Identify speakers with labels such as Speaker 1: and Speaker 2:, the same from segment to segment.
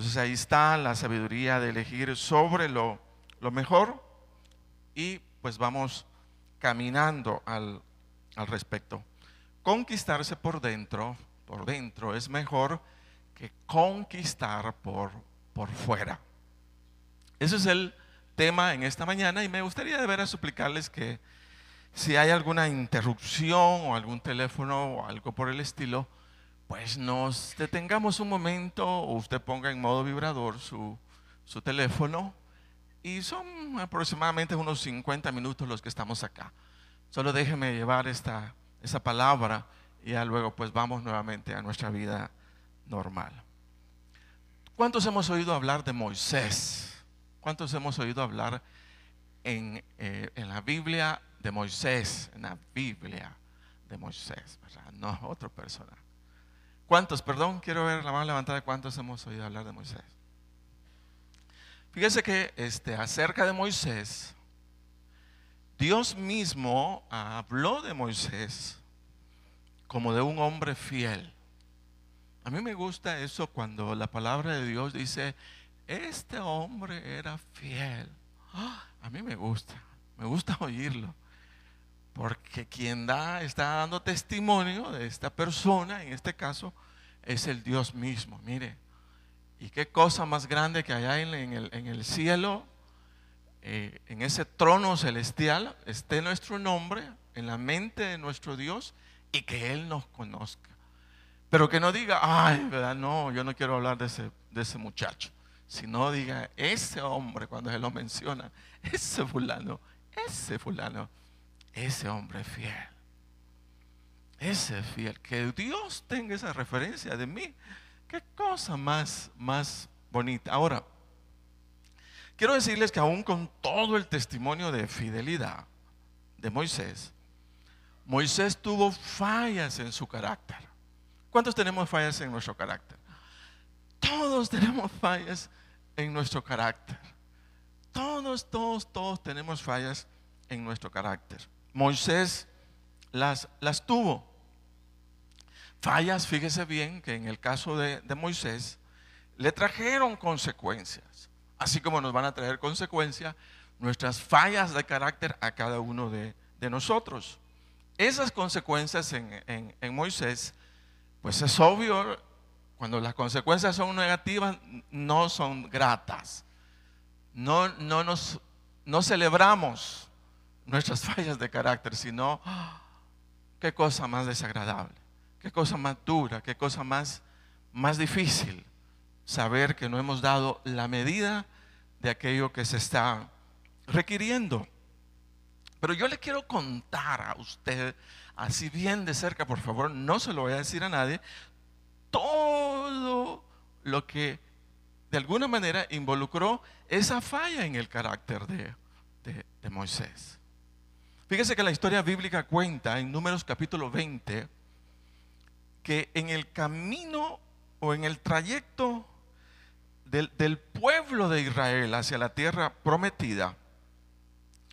Speaker 1: Entonces ahí está la sabiduría de elegir sobre lo, mejor y pues vamos caminando al, respecto. Conquistarse por dentro, por dentro es mejor que conquistar por, por fuera. Ese es el tema en esta mañana y me gustaría de a suplicarles que si hay alguna interrupción o algún teléfono o algo por el estilo, pues nos detengamos un momento usted ponga en modo vibrador su, teléfono y son aproximadamente unos 50 minutos los que estamos acá. Solo déjeme llevar esta, esa palabra y ya luego pues vamos nuevamente a nuestra vida normal. ¿Cuántos hemos oído hablar de Moisés? ¿Cuántos hemos oído hablar en, eh, la Biblia de Moisés? En la Biblia de Moisés, ¿verdad? No, otro persona. ¿Cuántos, perdón? Quiero ver la mano levantada. ¿Cuántos hemos oído hablar de Moisés? Fíjese que este, acerca de Moisés, Dios mismo habló de Moisés como de un hombre fiel. A mí me gusta eso cuando la palabra de Dios dice, este hombre era fiel. ¡Ah! a mí me gusta, me gusta oírlo. Porque quien da, está dando testimonio de esta persona, en este caso, es el Dios mismo. Mire, y qué cosa más grande que haya en, el, cielo, eh, en ese trono celestial, esté nuestro nombre en la mente de nuestro Dios y que Él nos conozca. Pero que no diga, ay, ¿verdad? No, yo no quiero hablar de ese, de ese muchacho. Sino diga, ese hombre, cuando se lo menciona, ese fulano, ese fulano. Ese hombre fiel. Ese fiel. Que Dios tenga esa referencia de mí. Qué cosa más, más bonita. Ahora, quiero decirles que aún con todo el testimonio de fidelidad de Moisés, Moisés tuvo fallas en su carácter. ¿Cuántos tenemos fallas en nuestro carácter? Todos tenemos fallas en nuestro carácter. Todos, todos, todos tenemos fallas en nuestro carácter. Moisés las, las tuvo. Fallas, fíjese bien que en el caso de, Moisés le trajeron consecuencias, así como nos van a traer consecuencias nuestras fallas de carácter a cada uno de, nosotros. Esas consecuencias en, Moisés, pues es obvio, cuando las consecuencias son negativas, no son gratas. No, no nos no celebramos nuestras fallas de carácter, sino ¡Ah! qué cosa más desagradable, qué cosa más dura, qué cosa más, más difícil saber que no hemos dado la medida de aquello que se está requiriendo. Pero yo le quiero contar a usted, así bien de cerca, por favor, no se lo voy a decir a nadie, todo lo que de alguna manera involucró esa falla en el carácter de Moisés. Fíjese que la historia bíblica cuenta en Números capítulo 20 que en el camino o en el trayecto del, pueblo de Israel hacia la tierra prometida,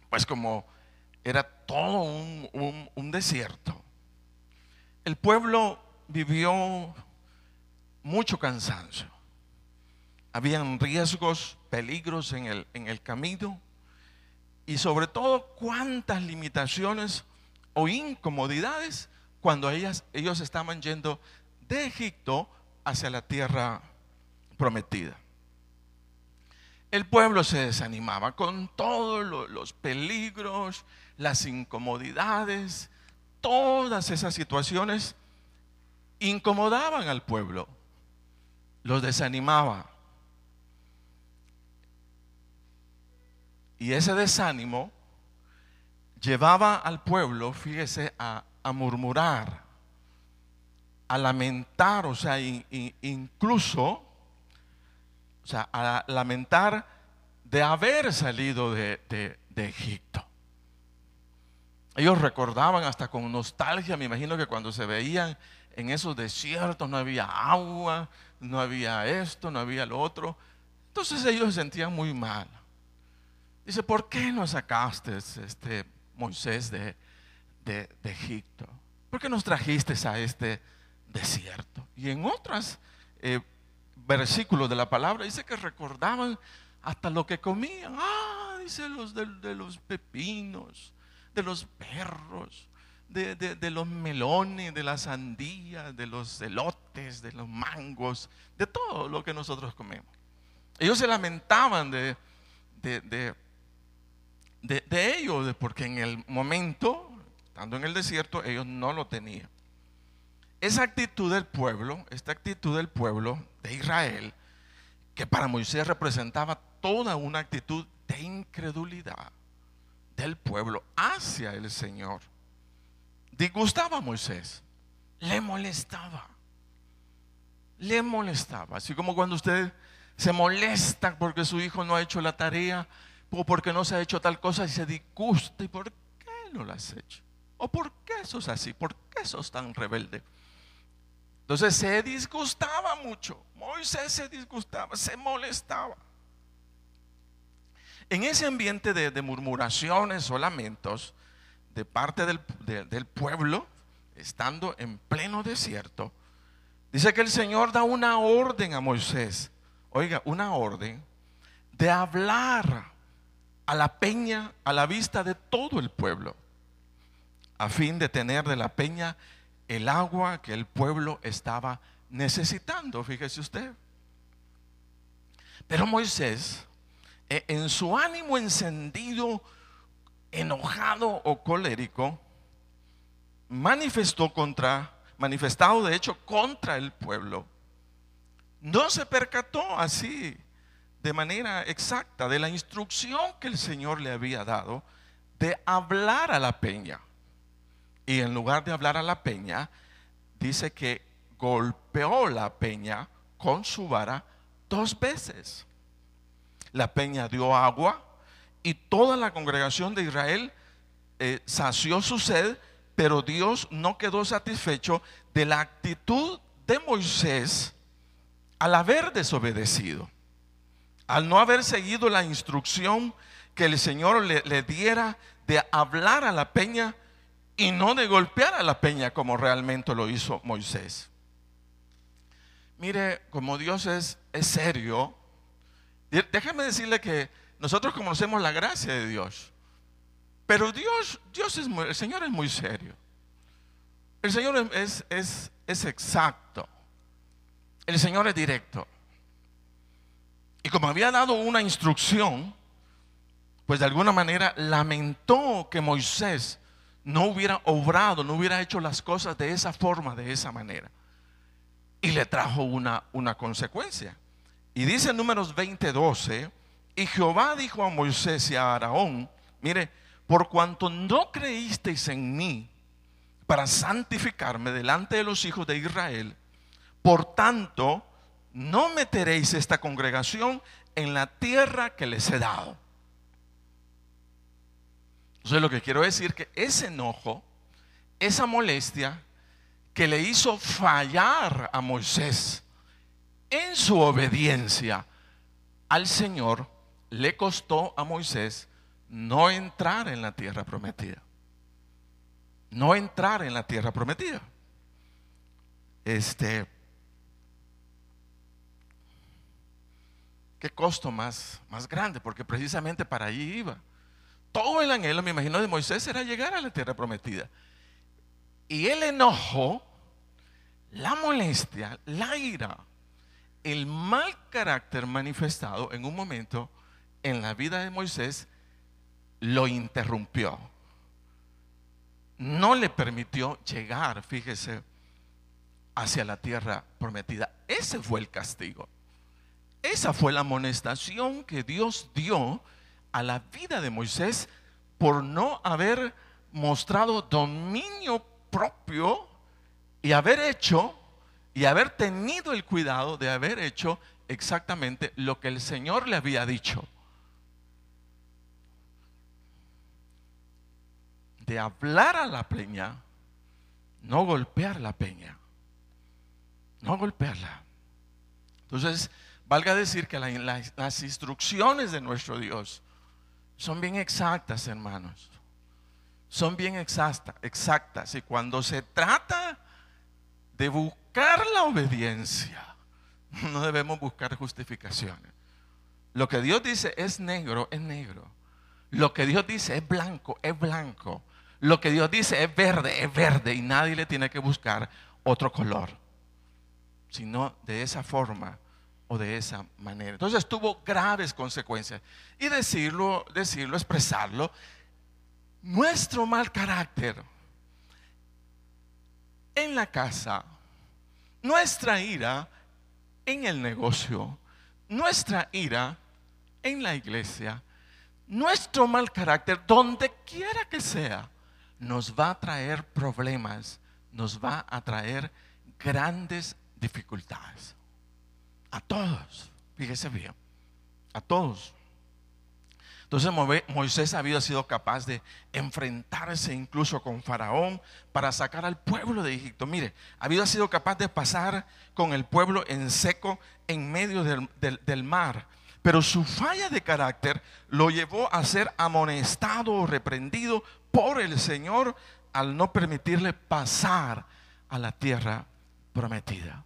Speaker 1: pues como era todo un, un, desierto, el pueblo vivió mucho cansancio. Habían riesgos, peligros en el, en el camino. Y sobre todo, cuántas limitaciones o incomodidades cuando ellos estaban yendo de Egipto hacia la tierra prometida. El pueblo se desanimaba con todos los peligros, las incomodidades, todas esas situaciones incomodaban al pueblo, los desanimaba. Y ese desánimo llevaba al pueblo, fíjese, a, murmurar, a lamentar, o sea, incluso, o sea, a lamentar de haber salido de, de Egipto. Ellos recordaban hasta con nostalgia, me imagino que cuando se veían en esos desiertos no había agua, no había esto, no había lo otro. Entonces ellos se sentían muy mal. Dice, ¿por qué nos sacaste, este, Moisés, de, Egipto? ¿Por qué nos trajiste a este desierto? Y en otros eh, versículos de la palabra dice que recordaban hasta lo que comían. Ah, dice los de, los pepinos, de los perros, de, los melones, de las sandías, de los elotes, de los mangos, de todo lo que nosotros comemos. Ellos se lamentaban de, de, ellos, porque en el momento, estando en el desierto, ellos no lo tenían. Esa actitud del pueblo, esta actitud del pueblo de Israel, que para Moisés representaba toda una actitud de incredulidad del pueblo hacia el Señor, disgustaba a Moisés, le molestaba, le molestaba, así como cuando usted se molesta porque su hijo no ha hecho la tarea, o porque no se ha hecho tal cosa y se disgusta, ¿y por qué no lo has hecho? ¿O por qué sos así? ¿Por qué sos tan rebelde? Entonces se disgustaba mucho, Moisés se disgustaba, se molestaba. En ese ambiente de, murmuraciones o lamentos de parte del pueblo, estando en pleno desierto, dice que el Señor da una orden a Moisés, oiga, una orden de hablar a la peña a la vista de todo el pueblo, a fin de tener de la peña el agua que el pueblo estaba necesitando, fíjese usted. Pero Moisés, eh, en su ánimo encendido, enojado o colérico, manifestó contra, manifestado de hecho contra el pueblo, no se percató así de manera exacta de la instrucción que el Señor le había dado de hablar a la peña. Y en lugar de hablar a la peña, dice que golpeó la peña con su vara dos veces. La peña dio agua y toda la congregación de Israel eh, sació su sed, pero Dios no quedó satisfecho de la actitud de Moisés al haber desobedecido al no haber seguido la instrucción que el Señor le, diera de hablar a la peña y no de golpear a la peña como realmente lo hizo Moisés. Mire, como Dios es, serio, déjame decirle que nosotros conocemos la gracia de Dios, pero Dios, Dios es el Señor es muy serio. El Señor es, es exacto. El Señor es directo. Y como había dado una instrucción, pues de alguna manera lamentó que Moisés no hubiera obrado, no hubiera hecho las cosas de esa forma, de esa manera. Y le trajo una, una consecuencia. Y dice en números 20.12 y Jehová dijo a Moisés y a Araón, mire, por cuanto no creísteis en mí para santificarme delante de los hijos de Israel, por tanto, no meteréis esta congregación en la tierra que les he dado. Entonces lo que quiero decir que ese enojo, esa molestia que le hizo fallar a Moisés en su obediencia al Señor, le costó a Moisés no entrar en la tierra prometida. No entrar en la tierra prometida. Este qué costo más, más grande, porque precisamente para allí iba. Todo el anhelo, me imagino, de Moisés era llegar a la tierra prometida. Y el enojo, la molestia, la ira, el mal carácter manifestado en un momento en la vida de Moisés lo interrumpió. No le permitió llegar, fíjese, hacia la tierra prometida. Ese fue el castigo. Esa fue la amonestación que Dios dio a la vida de Moisés por no haber mostrado dominio propio y haber hecho y haber tenido el cuidado de haber hecho exactamente lo que el Señor le había dicho. De hablar a la peña, no golpear la peña, no golpearla. Entonces, Valga decir que las instrucciones de nuestro Dios son bien exactas, hermanos. Son bien exactas. Y cuando se trata de buscar la obediencia, no debemos buscar justificaciones. Lo que Dios dice es negro, es negro. Lo que Dios dice es blanco, es blanco. Lo que Dios dice es verde, es verde. Y nadie le tiene que buscar otro color. Sino de esa forma o de esa manera. Entonces tuvo graves consecuencias. Y decirlo, decirlo, expresarlo, nuestro mal carácter en la casa, nuestra ira en el negocio, nuestra ira en la iglesia, nuestro mal carácter, donde quiera que sea, nos va a traer problemas, nos va a traer grandes dificultades. A todos, fíjese bien, a todos. Entonces Moisés había sido capaz de enfrentarse incluso con Faraón para sacar al pueblo de Egipto. Mire, había sido capaz de pasar con el pueblo en seco en medio del, mar. Pero su falla de carácter lo llevó a ser amonestado o reprendido por el Señor al no permitirle pasar a la tierra prometida.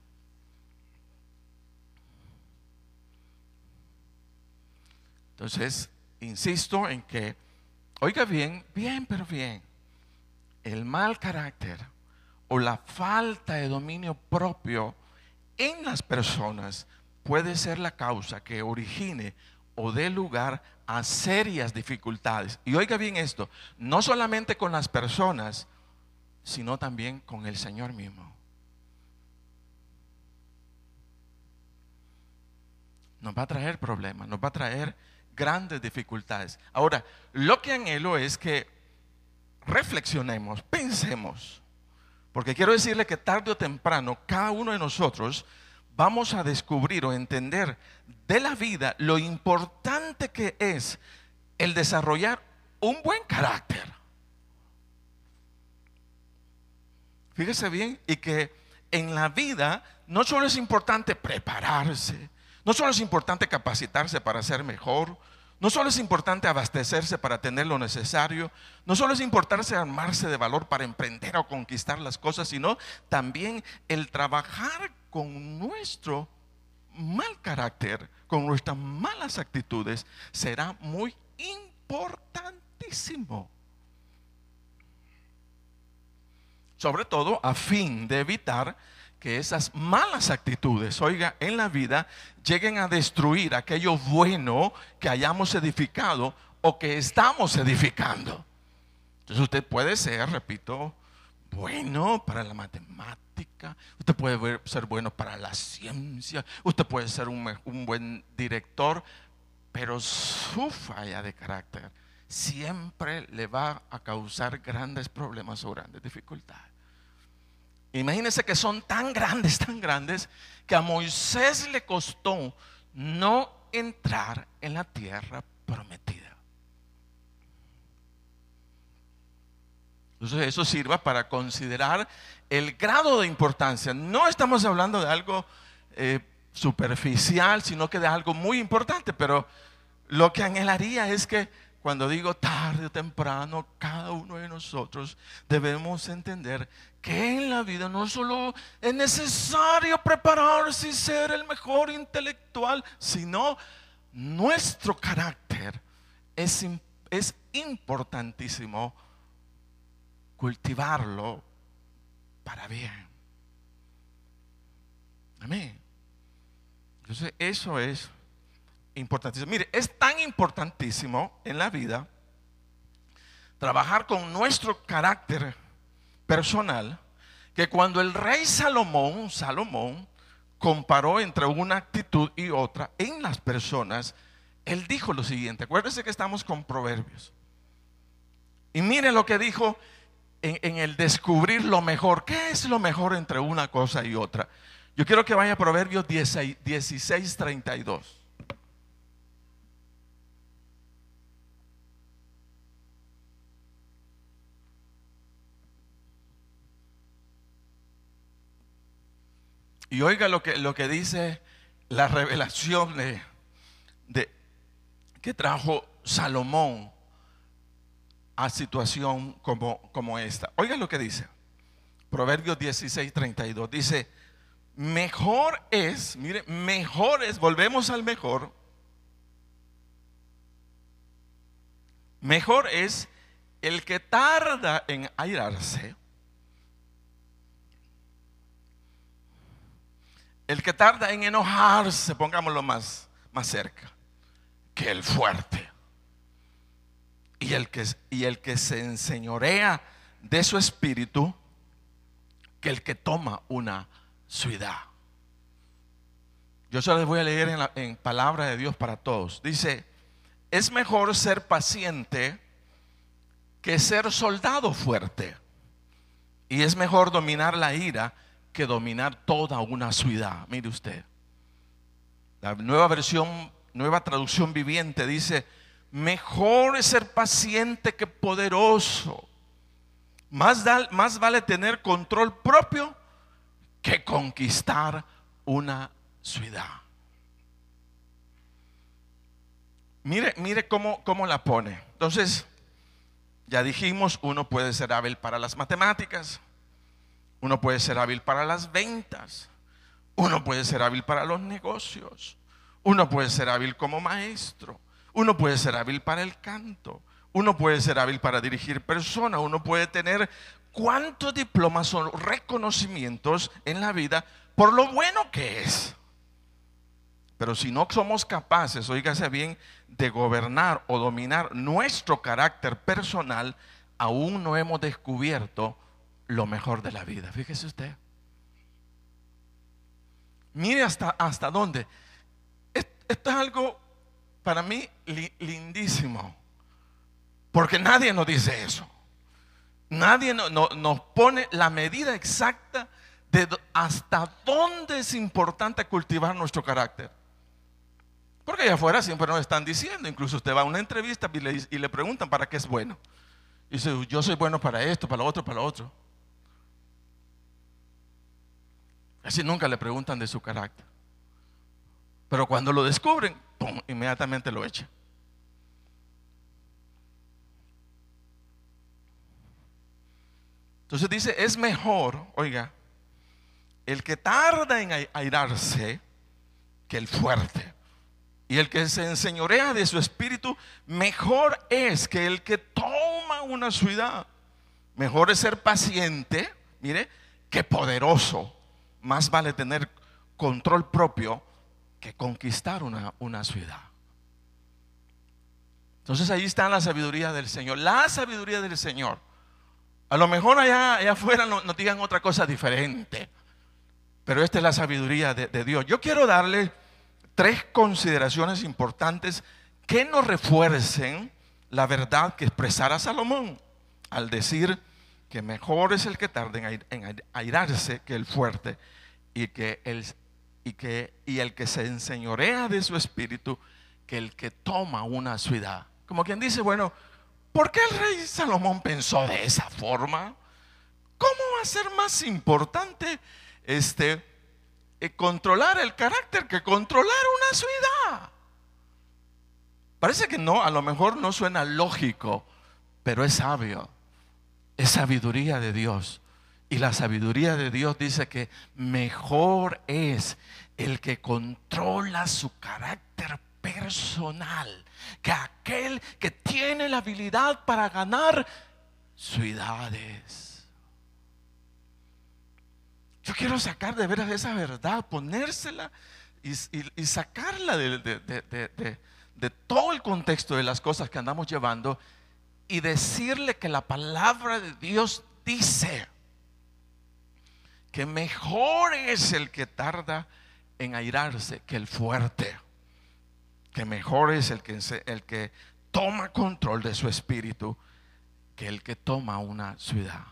Speaker 1: Entonces, insisto en que, oiga bien, bien, pero bien, el mal carácter o la falta de dominio propio en las personas puede ser la causa que origine o dé lugar a serias dificultades. Y oiga bien esto, no solamente con las personas, sino también con el Señor mismo. Nos va a traer problemas, nos va a traer grandes dificultades. Ahora, lo que anhelo es que reflexionemos, pensemos, porque quiero decirle que tarde o temprano cada uno de nosotros vamos a descubrir o entender de la vida lo importante que es el desarrollar un buen carácter. Fíjese bien, y que en la vida no solo es importante prepararse, no solo es importante capacitarse para ser mejor, no solo es importante abastecerse para tener lo necesario, no solo es importante armarse de valor para emprender o conquistar las cosas, sino también el trabajar con nuestro mal carácter, con nuestras malas actitudes, será muy importantísimo. Sobre todo a fin de evitar que esas malas actitudes, oiga, en la vida lleguen a destruir aquello bueno que hayamos edificado o que estamos edificando. Entonces usted puede ser, repito, bueno para la matemática, usted puede ser bueno para la ciencia, usted puede ser un, un buen director, pero su falla de carácter siempre le va a causar grandes problemas o grandes dificultades. Imagínense que son tan grandes, tan grandes, que a Moisés le costó no entrar en la tierra prometida. Entonces eso sirva para considerar el grado de importancia. No estamos hablando de algo eh, superficial, sino que de algo muy importante, pero lo que anhelaría es que cuando digo tarde o temprano, cada uno de nosotros debemos entender que en la vida no solo es necesario prepararse y ser el mejor intelectual, sino nuestro carácter es, es importantísimo cultivarlo para bien. Amén. Entonces, eso es importantísimo. Mire, es tan importantísimo en la vida trabajar con nuestro carácter personal que cuando el rey Salomón, Salomón, comparó entre una actitud y otra en las personas, él dijo lo siguiente, acuérdense que estamos con proverbios. Y miren lo que dijo en, el descubrir lo mejor. ¿Qué es lo mejor entre una cosa y otra? Yo quiero que vaya a Proverbios 16, 16 32. Y oiga lo que, lo que dice la revelación de, de, que trajo Salomón a situación como, como esta. Oiga lo que dice. Proverbios 16, 32. Dice, mejor es, mire, mejor es, volvemos al mejor. Mejor es el que tarda en airarse El que tarda en enojarse, pongámoslo más, más cerca, que el fuerte. Y el, que, y el que se enseñorea de su espíritu, que el que toma una ciudad. Yo solo les voy a leer en, en palabra de Dios para todos. Dice, es mejor ser paciente que ser soldado fuerte. Y es mejor dominar la ira que dominar toda una ciudad. Mire usted, la nueva versión, nueva traducción viviente dice, mejor es ser paciente que poderoso. Más, más vale tener control propio que conquistar una ciudad. Mire, mire cómo, cómo la pone. Entonces, ya dijimos, uno puede ser hábil para las matemáticas uno puede ser hábil para las ventas, uno puede ser hábil para los negocios, uno puede ser hábil como maestro, uno puede ser hábil para el canto, uno puede ser hábil para dirigir personas, uno puede tener cuántos diplomas o reconocimientos en la vida por lo bueno que es. Pero si no somos capaces, oígase bien, de gobernar o dominar nuestro carácter personal, aún no hemos descubierto lo mejor de la vida. Fíjese usted. Mire hasta, hasta dónde. Esto es algo para mí lindísimo. Porque nadie nos dice eso. Nadie nos pone la medida exacta de hasta dónde es importante cultivar nuestro carácter. Porque allá afuera siempre nos están diciendo, incluso usted va a una entrevista y le, y le preguntan para qué es bueno. Y dice, yo soy bueno para esto, para lo otro, para lo otro. Así nunca le preguntan de su carácter. Pero cuando lo descubren, inmediatamente lo echan. Entonces dice, es mejor, oiga, el que tarda en airarse que el fuerte. Y el que se enseñorea de su espíritu, mejor es que el que toma una ciudad. Mejor es ser paciente, mire, que poderoso más vale tener control propio que conquistar una, ciudad. Entonces ahí está la sabiduría del Señor, la sabiduría del Señor. A lo mejor allá, allá afuera nos digan otra cosa diferente, pero esta es la sabiduría de, de Dios. Yo quiero darle tres consideraciones importantes que nos refuercen la verdad que expresara Salomón al decir, que mejor es el que tarde en airarse que el fuerte y que el, y que, y el que se enseñorea de su espíritu que el que toma una ciudad. Como quien dice, bueno, ¿por qué el rey Salomón pensó de esa forma? ¿Cómo va a ser más importante este eh, controlar el carácter que controlar una ciudad? Parece que no, a lo mejor no suena lógico, pero es sabio es sabiduría de Dios. Y la sabiduría de Dios dice que mejor es el que controla su carácter personal que aquel que tiene la habilidad para ganar ciudades. Yo quiero sacar de veras esa verdad, ponérsela y, sacarla de todo el contexto de las cosas que andamos llevando y decirle que la palabra de Dios dice que mejor es el que tarda en airarse que el fuerte, que mejor es el que, el que toma control de su espíritu que el que toma una ciudad.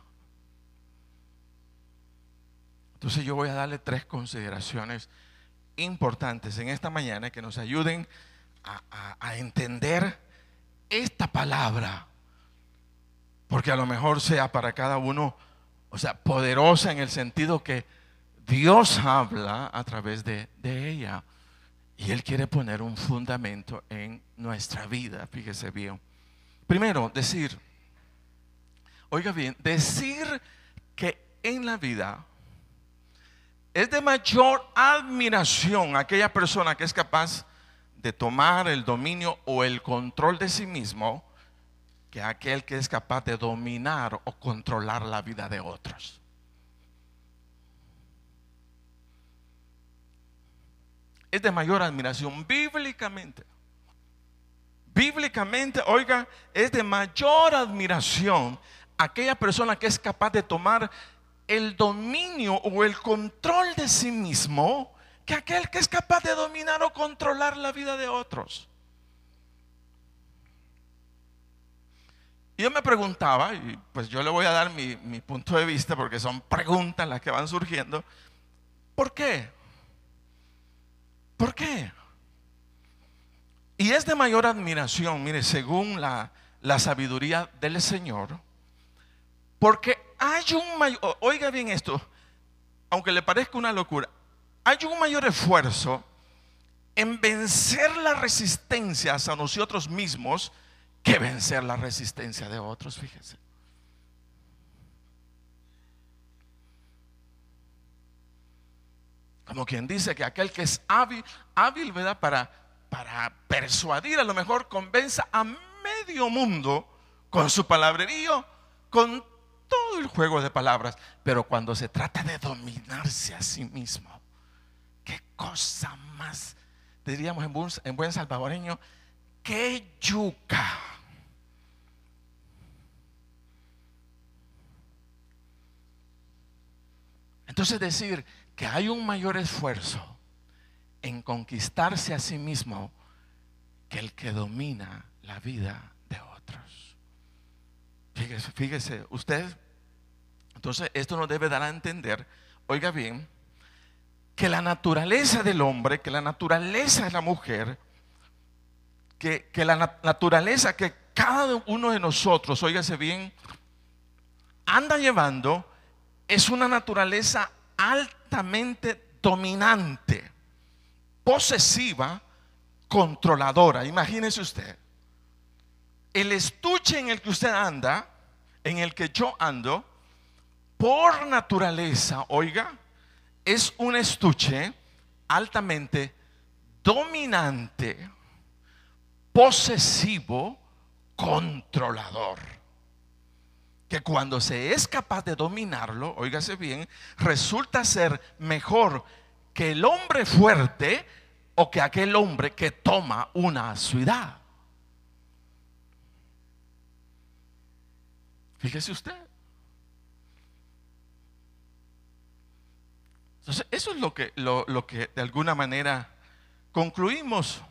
Speaker 1: Entonces yo voy a darle tres consideraciones importantes en esta mañana que nos ayuden a, a entender esta palabra porque a lo mejor sea para cada uno, o sea, poderosa en el sentido que Dios habla a través de, ella. Y Él quiere poner un fundamento en nuestra vida, fíjese bien. Primero, decir, oiga bien, decir que en la vida es de mayor admiración aquella persona que es capaz de tomar el dominio o el control de sí mismo que aquel que es capaz de dominar o controlar la vida de otros. Es de mayor admiración bíblicamente. Bíblicamente, oiga, es de mayor admiración aquella persona que es capaz de tomar el dominio o el control de sí mismo que aquel que es capaz de dominar o controlar la vida de otros. Y yo me preguntaba, y pues yo le voy a dar mi, punto de vista porque son preguntas las que van surgiendo, ¿por qué? ¿Por qué? Y es de mayor admiración, mire, según la, la sabiduría del Señor, porque hay un mayor, oiga bien esto, aunque le parezca una locura, hay un mayor esfuerzo en vencer las resistencias a nosotros mismos que vencer la resistencia de otros, Fíjense Como quien dice que aquel que es hábil, hábil, ¿verdad? Para, para persuadir, a lo mejor convenza a medio mundo con su palabrerío, con todo el juego de palabras. Pero cuando se trata de dominarse a sí mismo, qué cosa más, diríamos en en buen salvadoreño, yuca? Entonces decir que hay un mayor esfuerzo en conquistarse a sí mismo que el que domina la vida de otros. Fíjese, fíjese, usted, entonces esto nos debe dar a entender, oiga bien, que la naturaleza del hombre, que la naturaleza de la mujer, que, la naturaleza que cada uno de nosotros, óigase bien, anda llevando es una naturaleza altamente dominante, posesiva, controladora. Imagínese usted, el estuche en el que usted anda, en el que yo ando, por naturaleza, oiga, es un estuche altamente dominante posesivo, controlador. Que cuando se es capaz de dominarlo, óigase bien, resulta ser mejor que el hombre fuerte o que aquel hombre que toma una ciudad. Fíjese usted. Entonces, eso es lo que, lo, lo que de alguna manera concluimos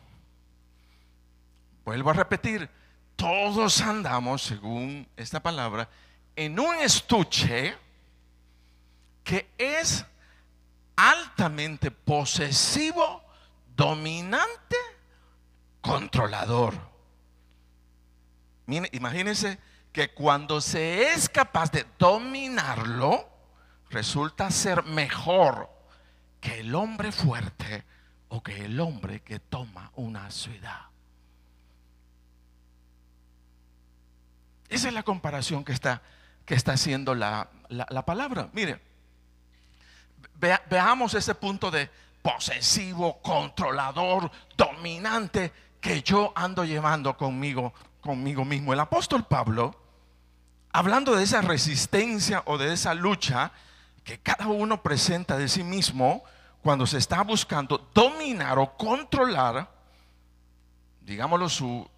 Speaker 1: vuelvo a repetir, todos andamos, según esta palabra, en un estuche que es altamente posesivo, dominante, controlador. imagínense que cuando se es capaz de dominarlo, resulta ser mejor que el hombre fuerte o que el hombre que toma una ciudad. Esa es la comparación que está, que está haciendo la, palabra. Mire, veamos ese punto de posesivo, controlador, dominante que yo ando llevando conmigo, conmigo mismo. El apóstol Pablo, hablando de esa resistencia o de esa lucha que cada uno presenta de sí mismo cuando se está buscando dominar o controlar, digámoslo, su,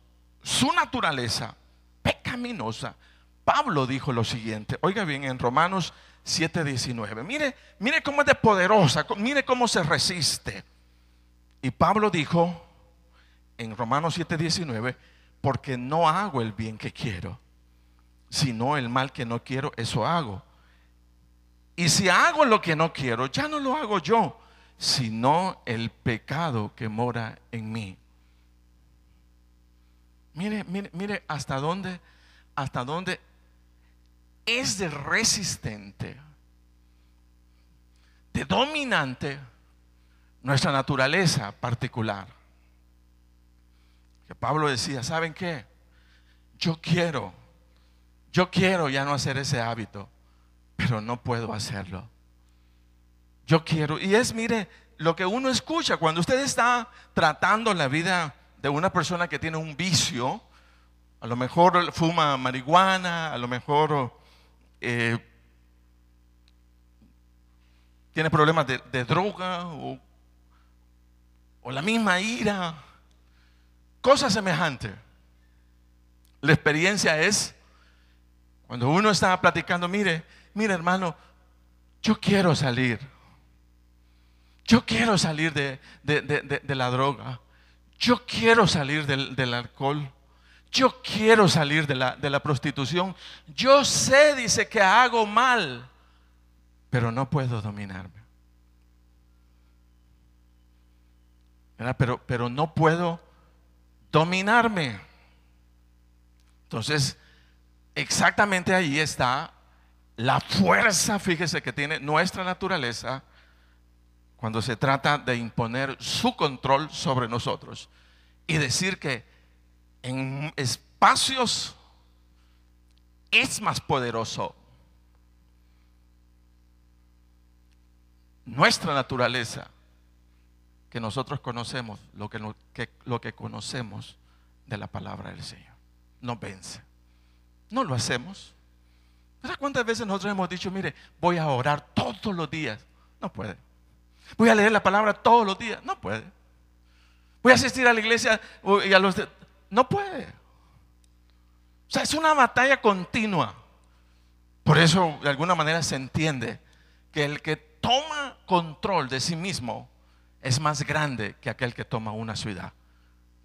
Speaker 1: su naturaleza pecaminosa, Pablo dijo lo siguiente, oiga bien, en Romanos 7:19, mire, mire cómo es de poderosa, mire cómo se resiste. Y Pablo dijo en Romanos 7:19, porque no hago el bien que quiero, sino el mal que no quiero, eso hago. Y si hago lo que no quiero, ya no lo hago yo, sino el pecado que mora en mí. Mire, mire, mire hasta dónde, hasta dónde es de resistente, de dominante nuestra naturaleza particular. Que Pablo decía, ¿saben qué? Yo quiero, yo quiero ya no hacer ese hábito, pero no puedo hacerlo. Yo quiero, y es, mire, lo que uno escucha cuando usted está tratando la vida de una persona que tiene un vicio, a lo mejor fuma marihuana, a lo mejor eh, tiene problemas de, droga o, la misma ira, cosas semejantes. La experiencia es cuando uno está platicando, mire, mire hermano, yo quiero salir. Yo quiero salir de, la droga. Yo quiero salir del, alcohol. Yo quiero salir de la, prostitución. Yo sé, dice, que hago mal, pero no puedo dominarme. Pero, pero no puedo dominarme. Entonces, exactamente ahí está la fuerza, fíjese que tiene nuestra naturaleza cuando se trata de imponer su control sobre nosotros y decir que en espacios es más poderoso nuestra naturaleza que nosotros conocemos, lo que, que, conocemos de la palabra del Señor. no vence. No lo hacemos. ¿Cuántas veces nosotros hemos dicho, mire, voy a orar todos los días? No puede. Voy a leer la palabra todos los días. No puede. Voy a asistir a la iglesia y a los... No puede. O sea, es una batalla continua. Por eso, de alguna manera, se entiende que el que toma control de sí mismo es más grande que aquel que toma una ciudad.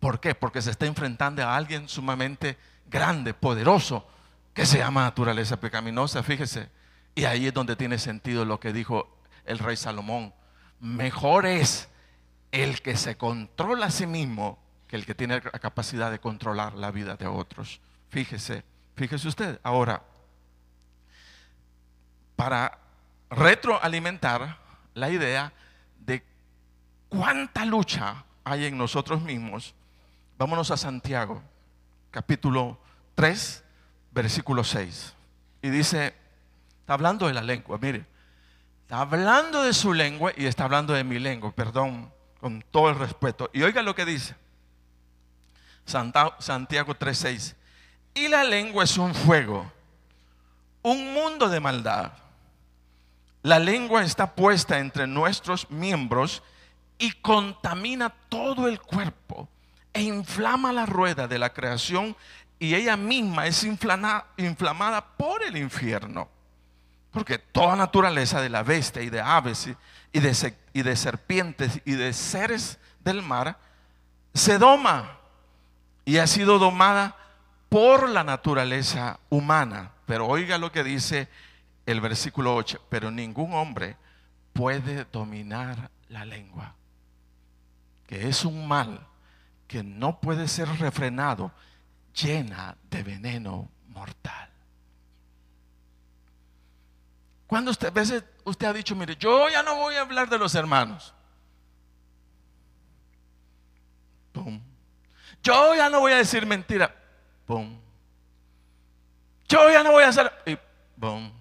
Speaker 1: ¿Por qué? Porque se está enfrentando a alguien sumamente grande, poderoso, que se llama naturaleza pecaminosa, fíjese. Y ahí es donde tiene sentido lo que dijo el rey Salomón Mejor es el que se controla a sí mismo que el que tiene la capacidad de controlar la vida de otros. Fíjese, fíjese usted. Ahora, para retroalimentar la idea de cuánta lucha hay en nosotros mismos, vámonos a Santiago, capítulo 3, versículo 6. Y dice, está hablando de la lengua, mire, Está hablando de su lengua y está hablando de mi lengua, perdón, con todo el respeto. Y oiga lo que dice Santiago 3:6. Y la lengua es un fuego, un mundo de maldad. La lengua está puesta entre nuestros miembros y contamina todo el cuerpo e inflama la rueda de la creación y ella misma es inflamada por el infierno. Porque toda naturaleza de la bestia y de aves y de, serpientes y de seres del mar se doma y ha sido domada por la naturaleza humana. Pero oiga lo que dice el versículo 8, pero ningún hombre puede dominar la lengua, que es un mal que no puede ser refrenado, llena de veneno mortal. Cuando usted, a veces usted ha dicho, mire, yo ya no voy a hablar de los hermanos? Pum. Yo ya no voy a decir mentira. Pum. Yo ya no voy a hacer. pum.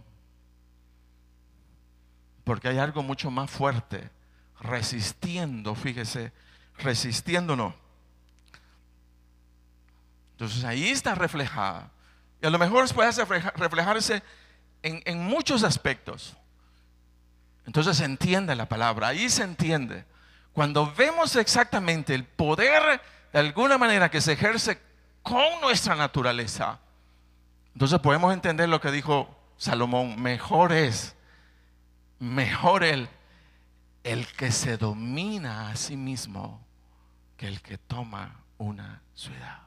Speaker 1: Porque hay algo mucho más fuerte resistiendo, fíjese, resistiéndonos. Entonces ahí está reflejada. Y a lo mejor puede reflejarse en, muchos aspectos. Entonces se entiende la palabra, ahí se entiende. Cuando vemos exactamente el poder de alguna manera que se ejerce con nuestra naturaleza, entonces podemos entender lo que dijo Salomón, mejor es, mejor el, el que se domina a sí mismo que el que toma una ciudad.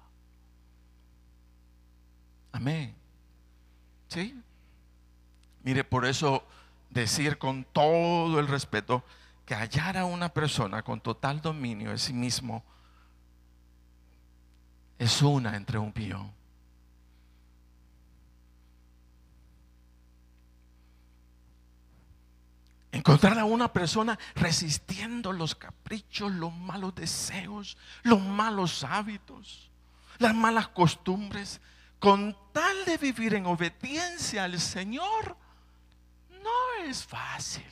Speaker 1: Amén. ¿Sí? Mire, por eso decir con todo el respeto que hallar a una persona con total dominio de sí mismo es una entre un pío. Encontrar a una persona resistiendo los caprichos, los malos deseos, los malos hábitos, las malas costumbres, con tal de vivir en obediencia al Señor no es fácil.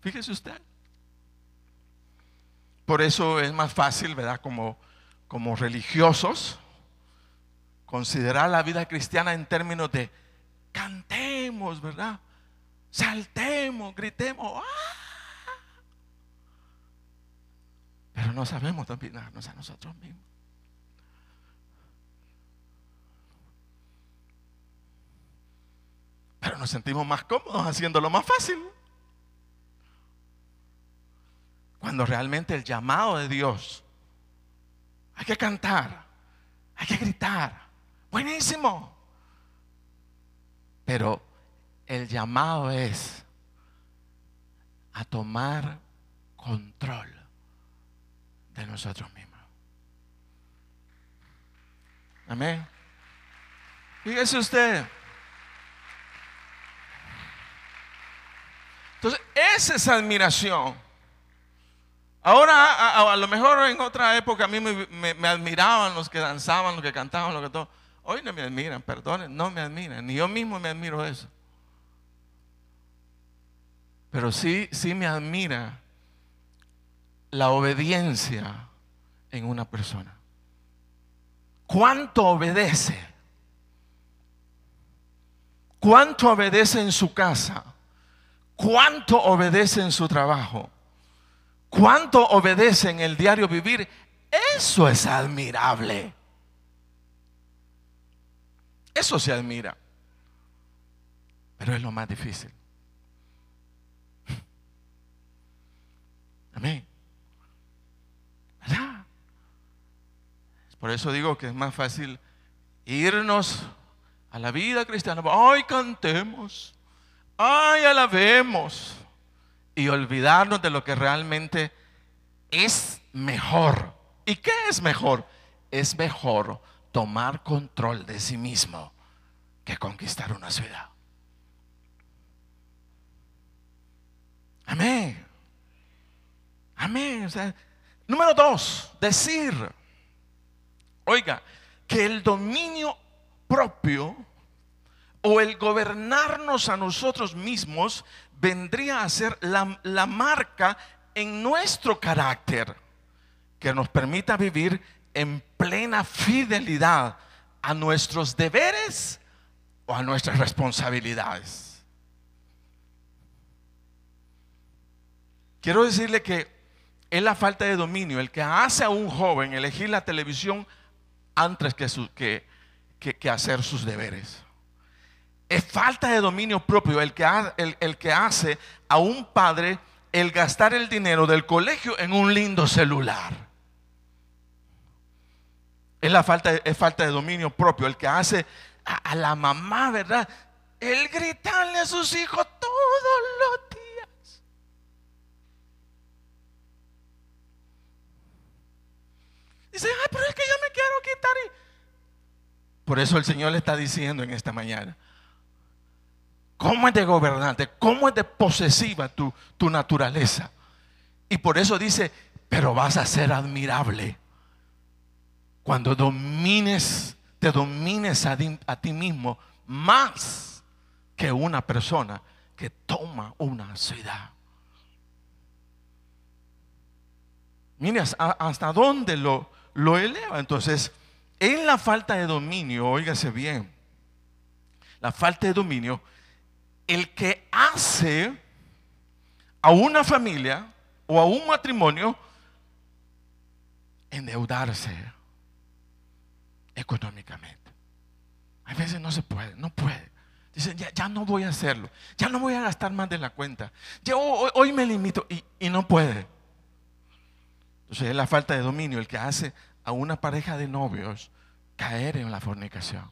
Speaker 1: Fíjese usted. Por eso es más fácil, ¿verdad? Como, como religiosos, considerar la vida cristiana en términos de cantemos, ¿verdad? Saltemos, gritemos. ¡ah! Pero no sabemos también a nosotros mismos. Pero nos sentimos más cómodos haciéndolo más fácil. Cuando realmente el llamado de Dios, hay que cantar, hay que gritar, buenísimo. Pero el llamado es a tomar control de nosotros mismos. Amén. Fíjese usted. Entonces, esa es admiración. Ahora, a, lo mejor en otra época a mí me, admiraban los que danzaban, los que cantaban, los que todo. Hoy no me admiran, perdonen, no me admiran. Ni yo mismo me admiro eso. Pero sí, sí me admira la obediencia en una persona. ¿Cuánto obedece? ¿Cuánto obedece en su casa? cuánto obedecen su trabajo, cuánto obedecen el diario vivir, eso es admirable. Eso se admira. Pero es lo más difícil. Amén. Por eso digo que es más fácil irnos a la vida cristiana. Hoy cantemos ya la vemos y olvidarnos de lo que realmente es mejor. ¿Y qué es mejor? Es mejor tomar control de sí mismo que conquistar una ciudad. Amén. Amén. número dos, decir, oiga, que el dominio propio o el gobernarnos a nosotros mismos vendría a ser la, marca en nuestro carácter que nos permita vivir en plena fidelidad a nuestros deberes o a nuestras responsabilidades. Quiero decirle que es la falta de dominio el que hace a un joven elegir la televisión antes que hacer sus deberes. Es falta de dominio propio el que, el, que hace a un padre el gastar el dinero del colegio en un lindo celular. Es la falta, es falta de dominio propio el que hace a, la mamá, ¿verdad? El gritarle a sus hijos todos los días. Dice, ay, pero es que yo me quiero quitar. Por eso el Señor le está diciendo en esta mañana, ¿Cómo es de gobernante? ¿Cómo es de posesiva tu, naturaleza? Y por eso dice, pero vas a ser admirable cuando domines, te domines a ti, mismo más que una persona que toma una ciudad. Mira hasta dónde lo, lo eleva. Entonces, en la falta de dominio, óigase bien, la falta de dominio el que hace a una familia o a un matrimonio endeudarse económicamente. A veces no se puede, no puede. Dicen, ya, ya, no voy a hacerlo, ya no voy a gastar más de la cuenta. Yo hoy, me limito y, y, no puede. Entonces es la falta de dominio el que hace a una pareja de novios caer en la fornicación.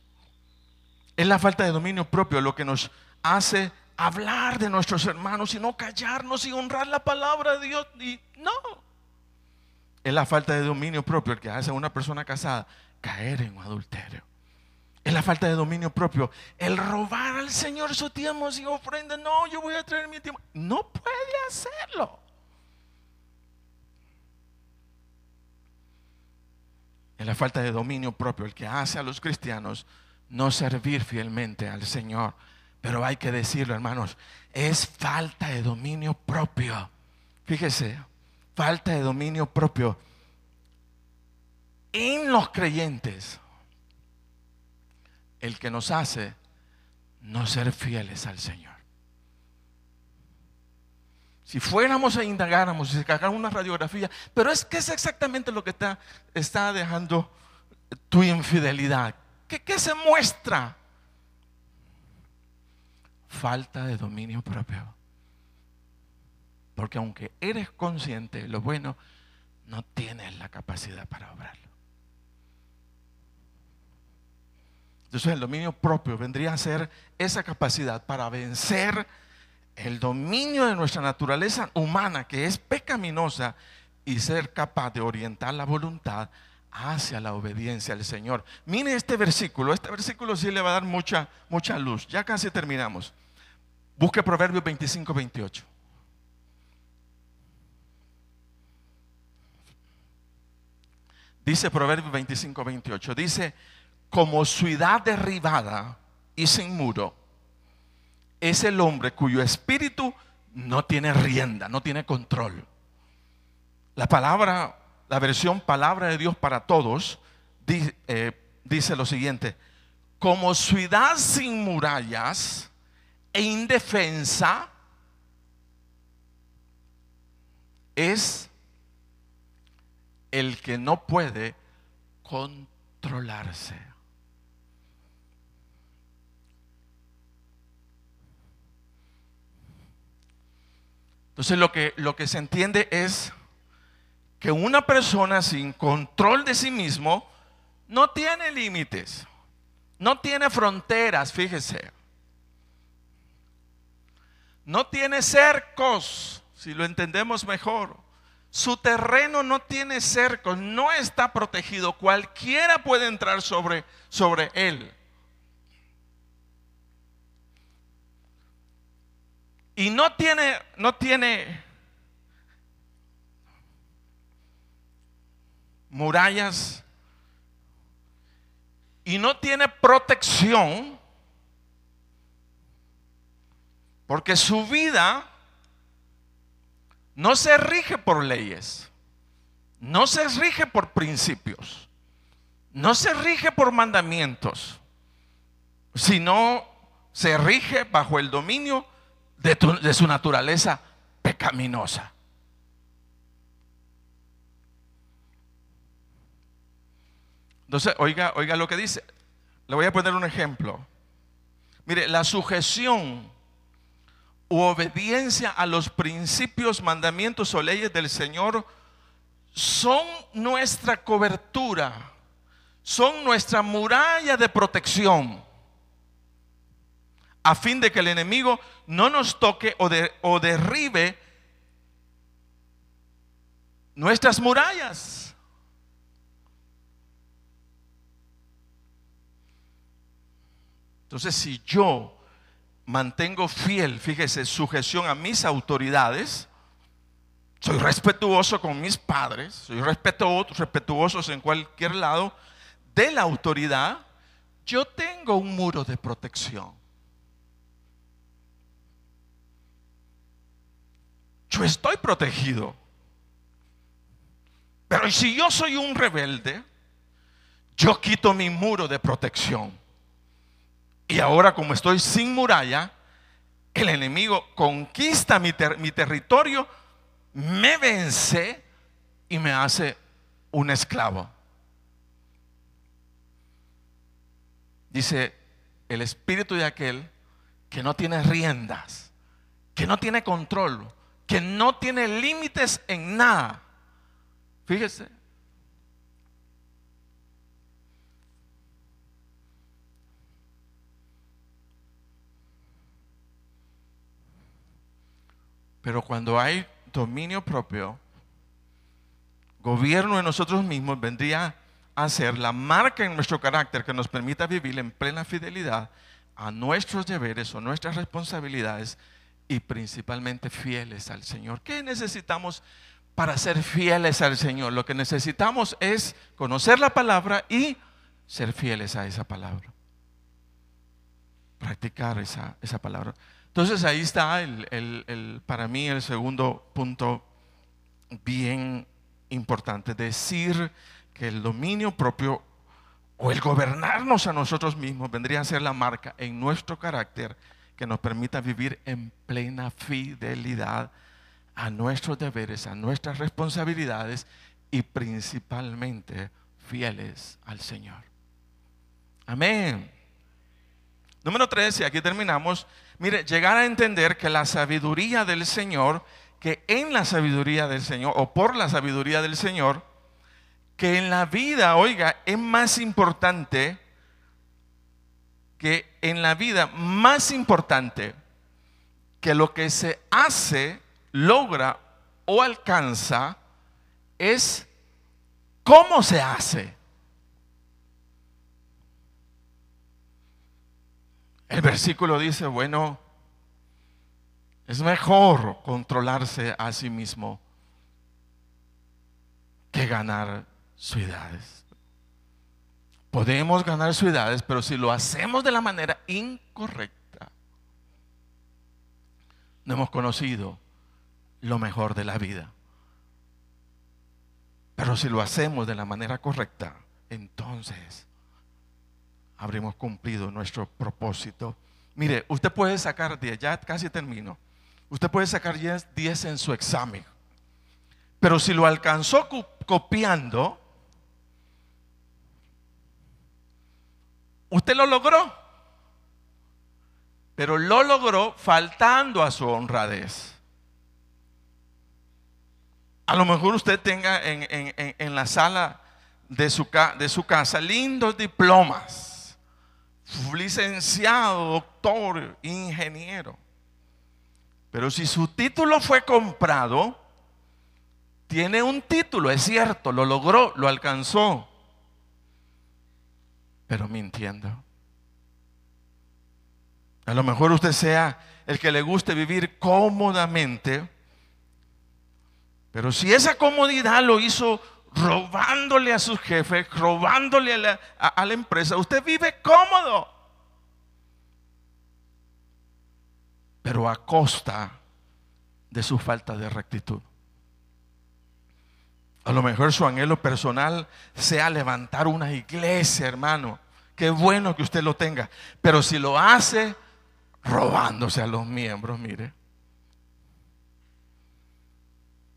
Speaker 1: Es la falta de dominio propio lo que nos hace hablar de nuestros hermanos y no callarnos y honrar la palabra de Dios. Y no. Es la falta de dominio propio el que hace a una persona casada caer en un adulterio. Es la falta de dominio propio. El robar al Señor su tiempo y ofrenda. No, yo voy a traer mi tiempo. No puede hacerlo. Es la falta de dominio propio el que hace a los cristianos no servir fielmente al Señor pero hay que decirlo, hermanos, es falta de dominio propio. Fíjese, falta de dominio propio en los creyentes el que nos hace no ser fieles al Señor. Si fuéramos e indagáramos, si sacáramos una radiografía, pero es que es exactamente lo que está, está dejando tu infidelidad. ¿Qué, ¿Qué se muestra? falta de dominio propio. Porque aunque eres consciente de lo bueno, no tienes la capacidad para obrarlo. Entonces el dominio propio vendría a ser esa capacidad para vencer el dominio de nuestra naturaleza humana que es pecaminosa y ser capaz de orientar la voluntad hacia la obediencia al Señor. Mire este versículo, este versículo sí le va a dar mucha, mucha luz. Ya casi terminamos. Busque Proverbios 25, 28. Dice Proverbios 25, 28. Dice, como ciudad derribada y sin muro, es el hombre cuyo espíritu no tiene rienda, no tiene control. La palabra la versión Palabra de Dios para Todos, eh, dice, lo siguiente, como ciudad sin murallas e indefensa es el que no puede controlarse. Entonces lo que, lo que se entiende es que una persona sin control de sí mismo no tiene límites, no tiene fronteras, fíjese. No tiene cercos, si lo entendemos mejor. Su terreno no tiene cercos, no está protegido. Cualquiera puede entrar sobre, sobre él. Y no tiene, no tiene murallas y no tiene protección porque su vida no se rige por leyes, no se rige por principios, no se rige por mandamientos, sino se rige bajo el dominio de, su naturaleza pecaminosa. Entonces, oiga, oiga lo que dice. Le voy a poner un ejemplo. Mire, la sujeción u obediencia a los principios, mandamientos o leyes del Señor son nuestra cobertura, son nuestra muralla de protección, a fin de que el enemigo no nos toque o, o derribe nuestras murallas. Entonces, si yo mantengo fiel, fíjese, sujeción a mis autoridades, soy respetuoso con mis padres, soy respetuoso, en cualquier lado de la autoridad, yo tengo un muro de protección. Yo estoy protegido. Pero si yo soy un rebelde, yo quito mi muro de protección. Y ahora como estoy sin muralla, el enemigo conquista mi, mi territorio, me vence y me hace un esclavo. Dice el espíritu de aquel que no tiene riendas, que no tiene control, que no tiene límites en nada. Fíjese, Pero cuando hay dominio propio, gobierno de nosotros mismos vendría a ser la marca en nuestro carácter que nos permita vivir en plena fidelidad a nuestros deberes o nuestras responsabilidades y principalmente fieles al Señor. ¿Qué necesitamos para ser fieles al Señor? Lo que necesitamos es conocer la palabra y ser fieles a esa palabra. Practicar esa, esa palabra. Entonces ahí está el, para mí el segundo punto bien importante, decir que el dominio propio o el gobernarnos a nosotros mismos vendría a ser la marca en nuestro carácter que nos permita vivir en plena fidelidad a nuestros deberes, a nuestras responsabilidades y principalmente fieles al Señor. Amén. Número tres, y aquí terminamos, mire, llegar a entender que la sabiduría del Señor, que en la sabiduría del Señor, o por la sabiduría del Señor, que en la vida, oiga, es más importante, que en la vida más importante que lo que se hace, logra o alcanza es cómo se hace. El versículo dice, bueno, es mejor controlarse a sí mismo que ganar ciudades. Podemos ganar ciudades, pero si lo hacemos de la manera incorrecta, no hemos conocido lo mejor de la vida. Pero si lo hacemos de la manera correcta, entonces habremos cumplido nuestro propósito. Mire, usted puede sacar 10, ya casi termino. Usted puede sacar 10 en su examen. Pero si lo alcanzó copiando, usted lo logró. Pero lo logró faltando a su honradez. A lo mejor usted tenga en, la sala de su, de su casa lindos diplomas licenciado, doctor, ingeniero. Pero si su título fue comprado, tiene un título, es cierto, lo logró, lo alcanzó, pero mintiendo. A lo mejor usted sea el que le guste vivir cómodamente, pero si esa comodidad lo hizo robándole a sus jefes robándole a la, a la empresa. Usted vive cómodo, pero a costa de su falta de rectitud. A lo mejor su anhelo personal sea levantar una iglesia, hermano. Qué bueno que usted lo tenga. Pero si lo hace robándose a los miembros, mire.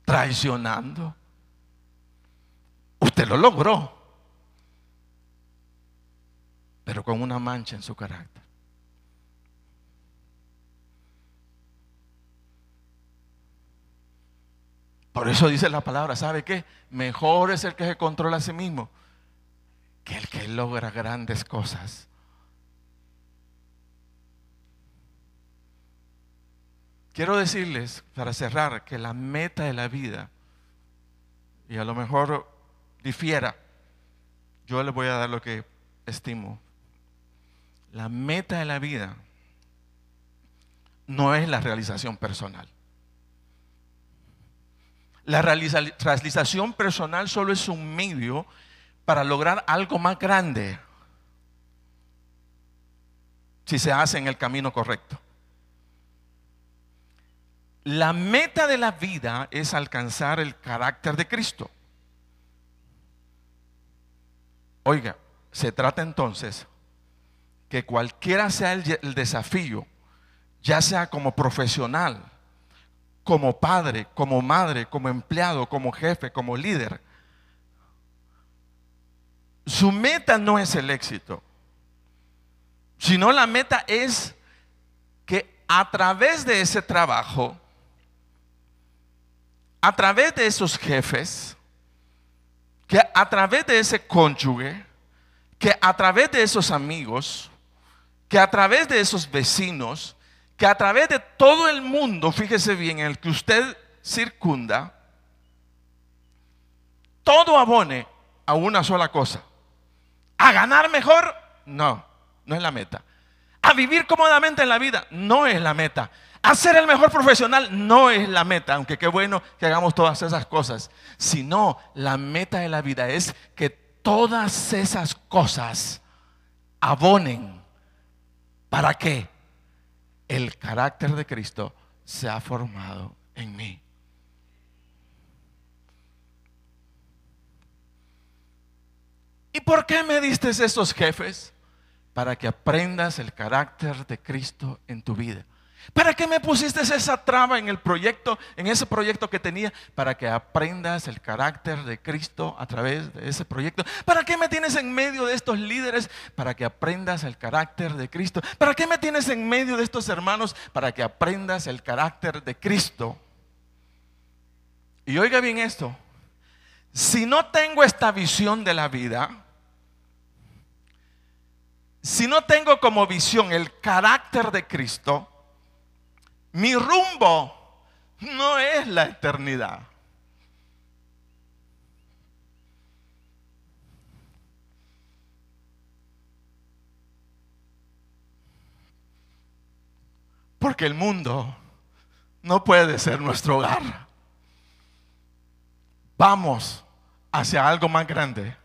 Speaker 1: Traicionando. Usted lo logró, pero con una mancha en su carácter. Por eso dice la palabra, ¿sabe qué? Mejor es el que se controla a sí mismo que el que logra grandes cosas. Quiero decirles, para cerrar, que la meta de la vida, y a lo mejor difiera, yo le voy a dar lo que estimo. La meta de la vida no es la realización personal. La realización personal solo es un medio para lograr algo más grande si se hace en el camino correcto. La meta de la vida es alcanzar el carácter de Cristo. Oiga, se trata entonces que cualquiera sea el, desafío, ya sea como profesional, como padre, como madre, como empleado, como jefe, como líder, su meta no es el éxito, sino la meta es que a través de ese trabajo, a través de esos jefes, que a través de ese cónyuge, que a través de esos amigos, que a través de esos vecinos, que a través de todo el mundo, fíjese bien, en el que usted circunda, todo abone a una sola cosa. A ganar mejor, no, no es la meta. A vivir cómodamente en la vida, no es la meta. Hacer el mejor profesional no es la meta, aunque qué bueno que hagamos todas esas cosas, sino la meta de la vida es que todas esas cosas abonen para que el carácter de Cristo sea formado en mí. ¿Y por qué me diste esos jefes? Para que aprendas el carácter de Cristo en tu vida. ¿Para qué me pusiste esa traba en el proyecto, en ese proyecto que tenía? Para que aprendas el carácter de Cristo a través de ese proyecto. ¿Para qué me tienes en medio de estos líderes? Para que aprendas el carácter de Cristo. ¿Para qué me tienes en medio de estos hermanos? Para que aprendas el carácter de Cristo. Y oiga bien esto. Si no tengo esta visión de la vida, si no tengo como visión el carácter de Cristo, mi rumbo no es la eternidad. Porque el mundo no puede ser nuestro hogar. Vamos hacia algo más grande.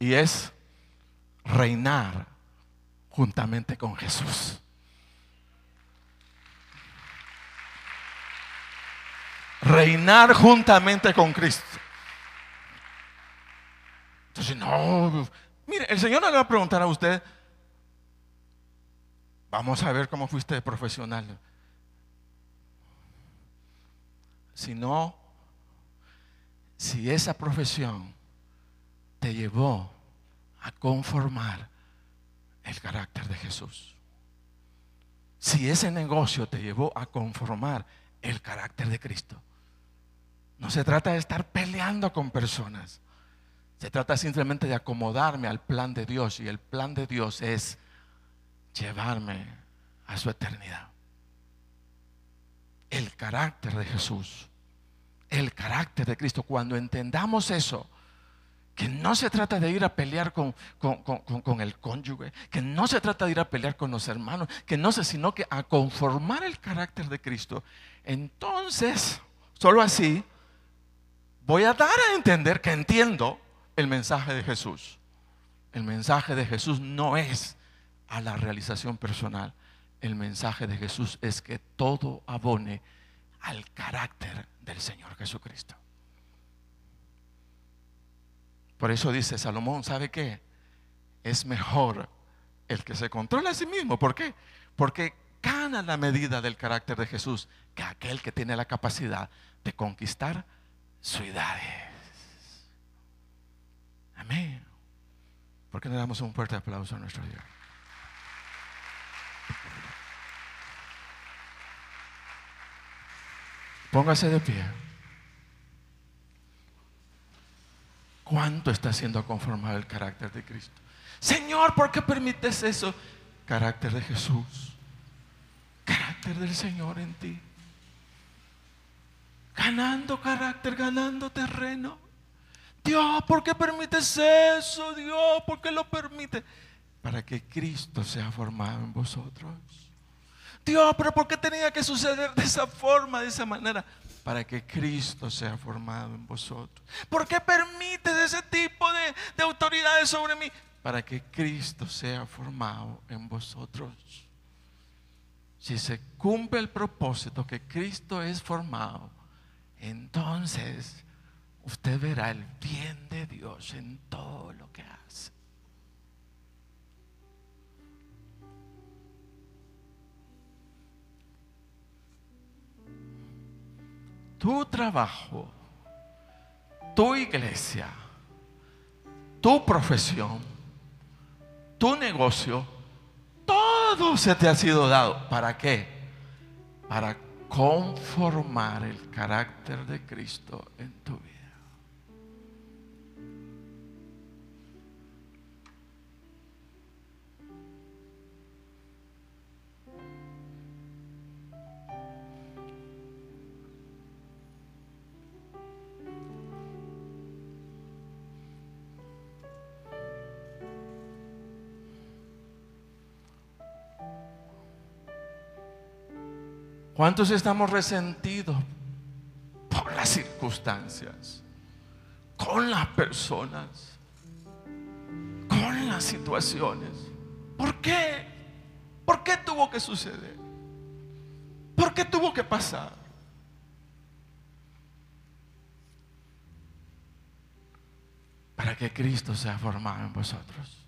Speaker 1: Y es reinar juntamente con Jesús. Reinar juntamente con Cristo. Entonces, no, mire, el Señor no le va a preguntar a usted, vamos a ver cómo fuiste profesional profesional, no si esa profesión te llevó a conformar el carácter de Jesús. Si ese negocio te llevó a conformar el carácter de Cristo, no se trata de estar peleando con personas. Se trata simplemente de acomodarme al plan de Dios y el plan de Dios es llevarme a su eternidad. El carácter de Jesús, el carácter de Cristo, cuando entendamos eso, que no se trata de ir a pelear con, con, el cónyuge, que no se trata de ir a pelear con los hermanos, que no sé, sino que a conformar el carácter de Cristo. Entonces, solo así, voy a dar a entender que entiendo el mensaje de Jesús. El mensaje de Jesús no es a la realización personal. El mensaje de Jesús es que todo abone al carácter del Señor Jesucristo. Por eso dice Salomón, ¿sabe qué? Es mejor el que se controla a sí mismo. ¿Por qué? Porque gana la medida del carácter de Jesús que aquel que tiene la capacidad de conquistar suidades Amén. ¿Por qué no damos un fuerte aplauso a nuestro Dios? Póngase de pie. ¿Cuánto está siendo conformado el carácter de Cristo? Señor, ¿por qué permites eso? Carácter de Jesús. Carácter del Señor en ti. Ganando carácter, ganando terreno. Dios, ¿por qué permites eso? Dios, ¿por qué lo permite? Para que Cristo sea formado en vosotros. Dios, pero ¿por qué tenía que suceder de esa forma, de esa manera? para que Cristo sea formado en vosotros. ¿Por qué permites ese tipo de, autoridades sobre mí? Para que Cristo sea formado en vosotros. Si se cumple el propósito que Cristo es formado, entonces usted verá el bien de Dios en todo lo que hace. tu trabajo, tu iglesia, tu profesión, tu negocio, todo se te ha sido dado. ¿Para qué? Para conformar el carácter de Cristo en tu vida. ¿Cuántos estamos resentidos por las circunstancias, con las personas, con las situaciones? ¿Por qué? ¿Por qué tuvo que suceder? ¿Por qué tuvo que pasar? Para que Cristo sea formado en vosotros.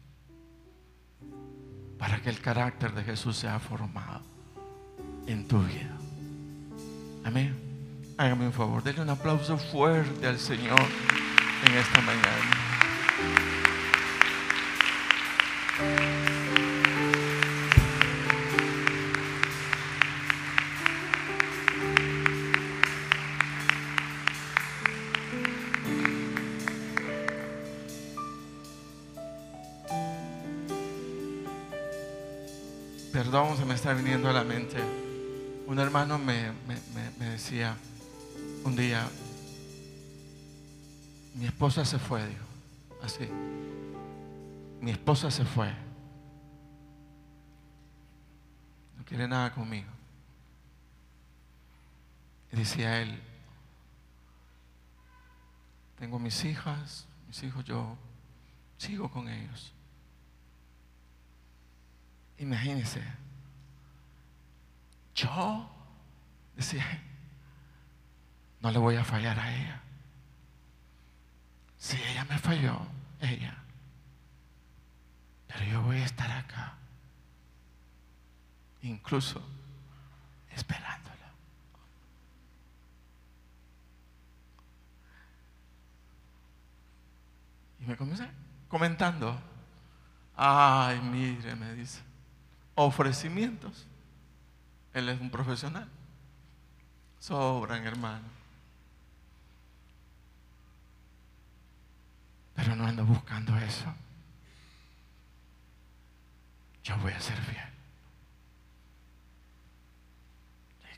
Speaker 1: Para que el carácter de Jesús sea formado en tu vida. Amén. Hágame un favor, denle un aplauso fuerte al Señor en esta mañana. perdón se me está viniendo a la mente. Un hermano me, me decía un día, mi esposa se fue, dijo, así, mi esposa se fue, no quiere nada conmigo. Y decía él, tengo mis hijas, mis hijos, yo sigo con ellos. Imagínense, yo decía, él no le voy a fallar a ella. Si ella me falló, ella. Pero yo voy a estar acá, incluso esperándola. Y me comienza comentando, ay, mire, me dice, ofrecimientos. Él es un profesional. Sobran, hermano. pero no ando buscando eso. Yo voy a ser fiel.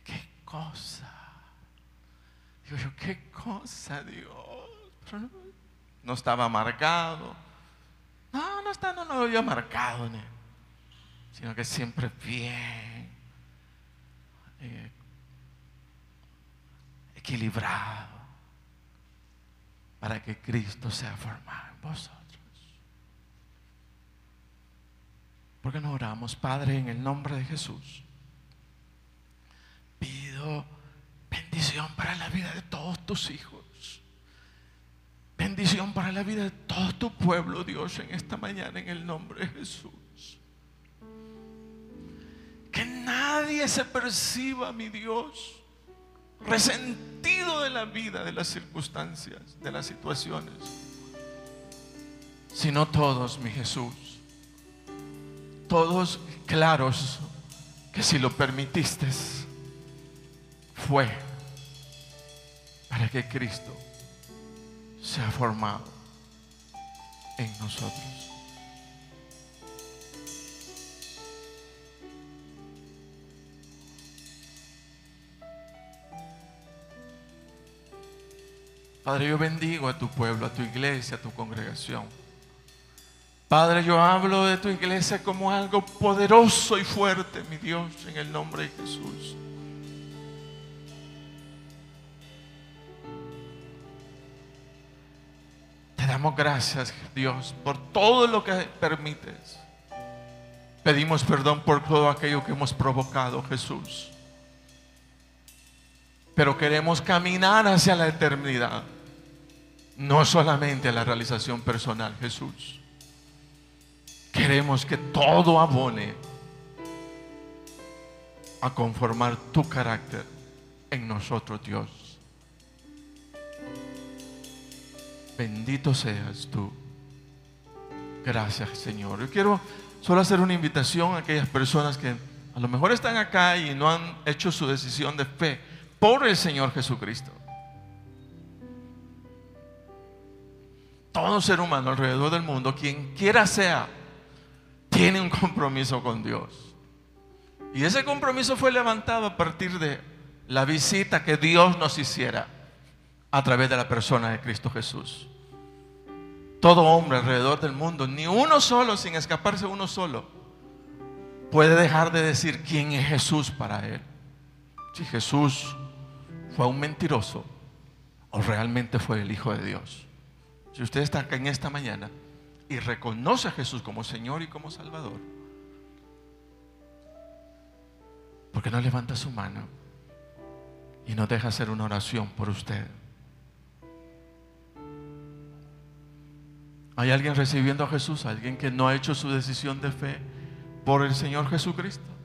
Speaker 1: ¿Qué cosa? Digo yo, ¿qué cosa, Dios? no, estaba marcado. No, no, está, no, lo había marcado sino que siempre bien, eh, equilibrado para que Cristo sea formado en vosotros. Porque nos oramos, Padre, en el nombre de Jesús? Pido bendición para la vida de todos tus hijos. Bendición para la vida de todo tu pueblo, Dios, en esta mañana, en el nombre de Jesús. Que nadie se perciba, mi Dios resentido de la vida, de las circunstancias, de las situaciones, sino todos, mi Jesús, todos claros que si lo permitiste, fue para que Cristo sea formado en nosotros. Padre, yo bendigo a tu pueblo, a tu iglesia, a tu congregación. Padre, yo hablo de tu iglesia como algo poderoso y fuerte, mi Dios, en el nombre de Jesús. Te damos gracias, Dios, por todo lo que permites. Pedimos perdón por todo aquello que hemos provocado, Jesús pero queremos caminar hacia la eternidad, no solamente a la realización personal, Jesús. Queremos que todo abone a conformar tu carácter en nosotros, Dios. Bendito seas tú. Gracias, Señor. Yo quiero solo hacer una invitación a aquellas personas que a lo mejor están acá y no han hecho su decisión de fe por el Señor Jesucristo. Todo ser humano alrededor del mundo, quien quiera sea, tiene un compromiso con Dios. Y ese compromiso fue levantado a partir de la visita que Dios nos hiciera a través de la persona de Cristo Jesús. Todo hombre alrededor del mundo, ni uno solo, sin escaparse uno solo, puede dejar de decir quién es Jesús para él. Si Jesús a un mentiroso o realmente fue el Hijo de Dios. Si usted está acá en esta mañana y reconoce a Jesús como Señor y como Salvador, ¿por qué no levanta su mano y no deja hacer una oración por usted? ¿Hay alguien recibiendo a Jesús? ¿Alguien que no ha hecho su decisión de fe por el Señor Jesucristo?